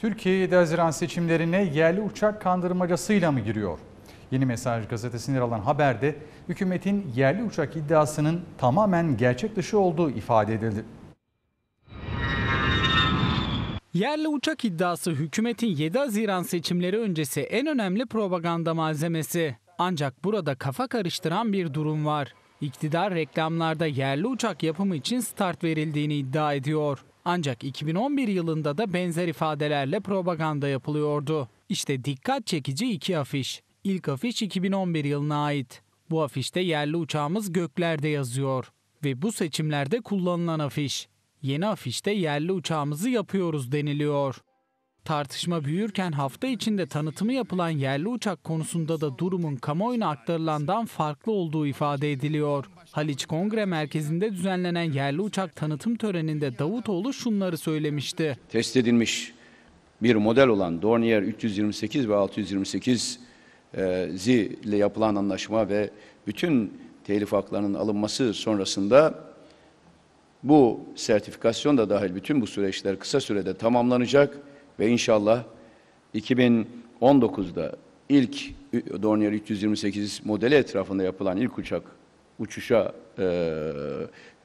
Türkiye'de Haziran seçimlerine yerli uçak kandırmacasıyla mı giriyor? Yeni Mesaj gazetesinde yer alan haberde hükümetin yerli uçak iddiasının tamamen gerçek dışı olduğu ifade edildi. Yerli uçak iddiası hükümetin 7 Haziran seçimleri öncesi en önemli propaganda malzemesi. Ancak burada kafa karıştıran bir durum var. İktidar reklamlarda yerli uçak yapımı için start verildiğini iddia ediyor. Ancak 2011 yılında da benzer ifadelerle propaganda yapılıyordu. İşte dikkat çekici iki afiş. İlk afiş 2011 yılına ait. Bu afişte yerli uçağımız göklerde yazıyor ve bu seçimlerde kullanılan afiş. Yeni afişte yerli uçağımızı yapıyoruz deniliyor. Tartışma büyürken hafta içinde tanıtımı yapılan yerli uçak konusunda da durumun kamuoyuna aktarılandan farklı olduğu ifade ediliyor. Haliç Kongre Merkezi'nde düzenlenen yerli uçak tanıtım töreninde Davutoğlu şunları söylemişti. Test edilmiş bir model olan Dornier 328 ve 628 e, zi ile yapılan anlaşma ve bütün telif haklarının alınması sonrasında bu sertifikasyon da dahil bütün bu süreçler kısa sürede tamamlanacak. Ve inşallah 2019'da ilk Dornier 328 modeli etrafında yapılan ilk uçak uçuşa e,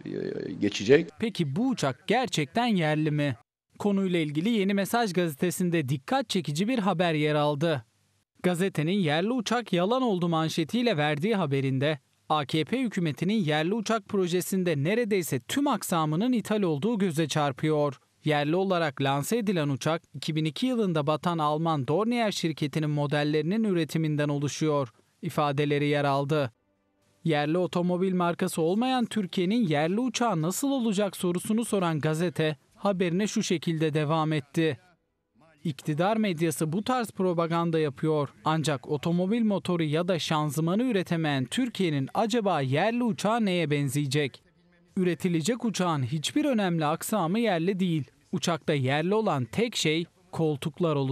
e, geçecek. Peki bu uçak gerçekten yerli mi? Konuyla ilgili Yeni Mesaj gazetesinde dikkat çekici bir haber yer aldı. Gazetenin yerli uçak yalan oldu manşetiyle verdiği haberinde AKP hükümetinin yerli uçak projesinde neredeyse tüm aksamının ithal olduğu göze çarpıyor. Yerli olarak lanse edilen uçak 2002 yılında batan Alman Dornier şirketinin modellerinin üretiminden oluşuyor ifadeleri yer aldı. Yerli otomobil markası olmayan Türkiye'nin yerli uçağı nasıl olacak sorusunu soran gazete haberine şu şekilde devam etti. İktidar medyası bu tarz propaganda yapıyor. Ancak otomobil motoru ya da şanzımanı üretemeyen Türkiye'nin acaba yerli uçağı neye benzeyecek? Üretilecek uçağın hiçbir önemli aksamı yerli değil. Uçakta yerli olan tek şey koltuklar olacak.